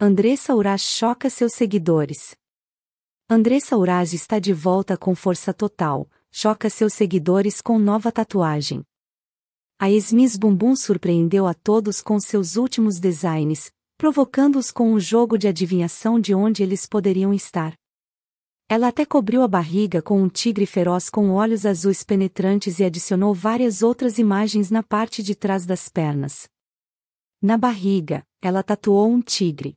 Andressa Uraz choca seus seguidores. Andressa Uraz está de volta com força total, choca seus seguidores com nova tatuagem. A Esmis Bumbum surpreendeu a todos com seus últimos designs, provocando-os com um jogo de adivinhação de onde eles poderiam estar. Ela até cobriu a barriga com um tigre feroz com olhos azuis penetrantes e adicionou várias outras imagens na parte de trás das pernas. Na barriga, ela tatuou um tigre.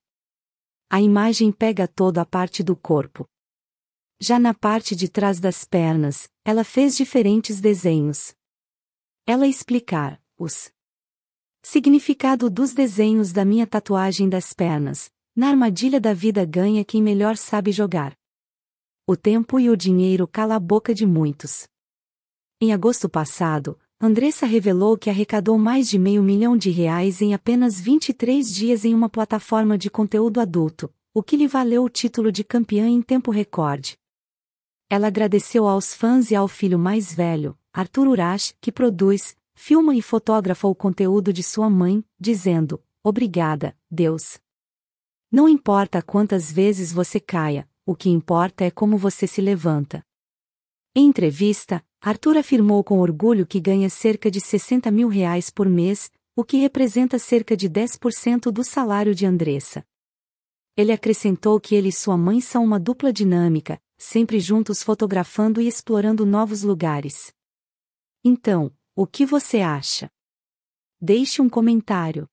A imagem pega toda a parte do corpo. Já na parte de trás das pernas, ela fez diferentes desenhos. Ela explicar os significado dos desenhos da minha tatuagem das pernas. Na armadilha da vida ganha quem melhor sabe jogar. O tempo e o dinheiro cala a boca de muitos. Em agosto passado, Andressa revelou que arrecadou mais de meio milhão de reais em apenas 23 dias em uma plataforma de conteúdo adulto, o que lhe valeu o título de campeã em tempo recorde. Ela agradeceu aos fãs e ao filho mais velho, Arthur Urash, que produz, filma e fotografa o conteúdo de sua mãe, dizendo: Obrigada, Deus. Não importa quantas vezes você caia, o que importa é como você se levanta. Em entrevista, Arthur afirmou com orgulho que ganha cerca de 60 mil reais por mês, o que representa cerca de 10% do salário de Andressa. Ele acrescentou que ele e sua mãe são uma dupla dinâmica, sempre juntos fotografando e explorando novos lugares. Então, o que você acha? Deixe um comentário.